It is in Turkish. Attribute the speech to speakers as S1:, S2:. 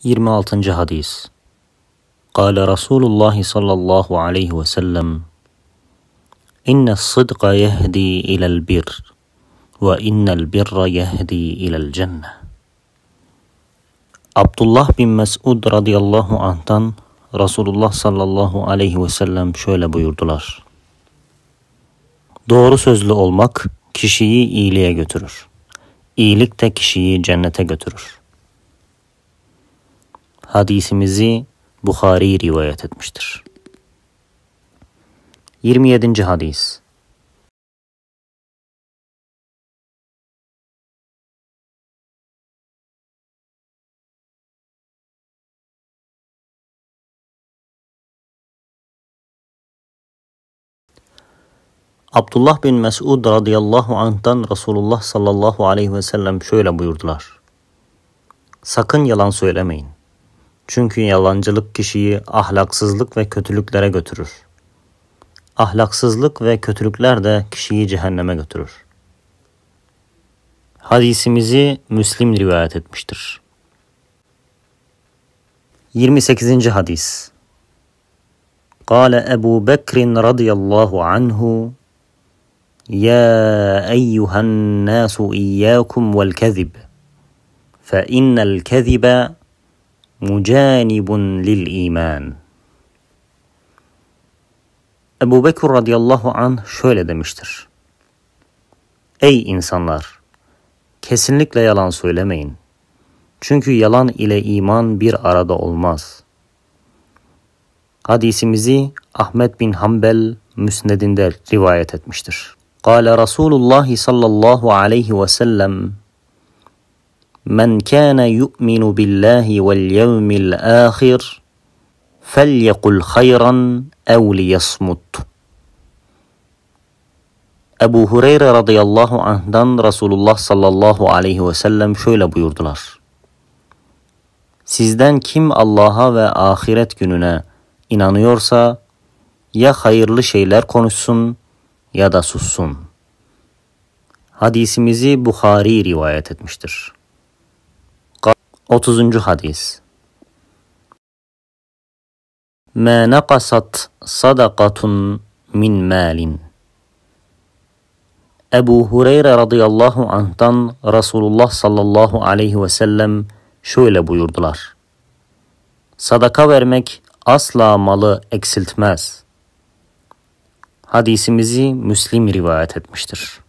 S1: 26. hadis Kale Resulullah sallallahu aleyhi ve sellem İnne sıdqa yehdi ilel bir ve innel birra yehdi ilel cenne Abdullah bin Mes'ud radıyallahu anh'tan Resulullah sallallahu aleyhi ve sellem şöyle buyurdular. Doğru sözlü olmak kişiyi iyiliğe götürür. İyilik de kişiyi cennete götürür hadisimizi Bukhari rivayet etmiştir.
S2: 27. hadis Abdullah bin Mes'ud radıyallahu anh'tan
S1: Resulullah sallallahu aleyhi ve sellem şöyle buyurdular. Sakın yalan söylemeyin. Çünkü yalancılık kişiyi ahlaksızlık ve kötülüklere götürür. Ahlaksızlık ve kötülükler de kişiyi cehenneme götürür. Hadisimizi Müslim rivayet etmiştir. 28. hadis قال أبو بكر رضي الله عنه يا أيها الناس إياكم والكذب فإن الكذب lil للإيمان Ebu Bekir radıyallahu an şöyle demiştir. Ey insanlar! Kesinlikle yalan söylemeyin. Çünkü yalan ile iman bir arada olmaz. Hadisimizi Ahmet bin Hanbel müsnedinde rivayet etmiştir. Kale Resulullah sallallahu aleyhi ve sellem من كان يؤمن بالله واليوم الآخر فليقل خيرا أو ليصمت Ebu Hureyre radıyallahu anh'dan Resulullah sallallahu aleyhi ve sellem şöyle buyurdular. Sizden kim Allah'a ve ahiret gününe inanıyorsa ya hayırlı şeyler konuşsun ya da sussun. Hadisimizi Bukhari rivayet etmiştir. 30. hadis. Ma naqasat sadakatun min malin. Ebu Hureyre radıyallahu anh'tan Resulullah sallallahu aleyhi ve sellem şöyle buyurdular. Sadaka vermek asla malı eksiltmez.
S2: Hadisimizi Müslim rivayet etmiştir.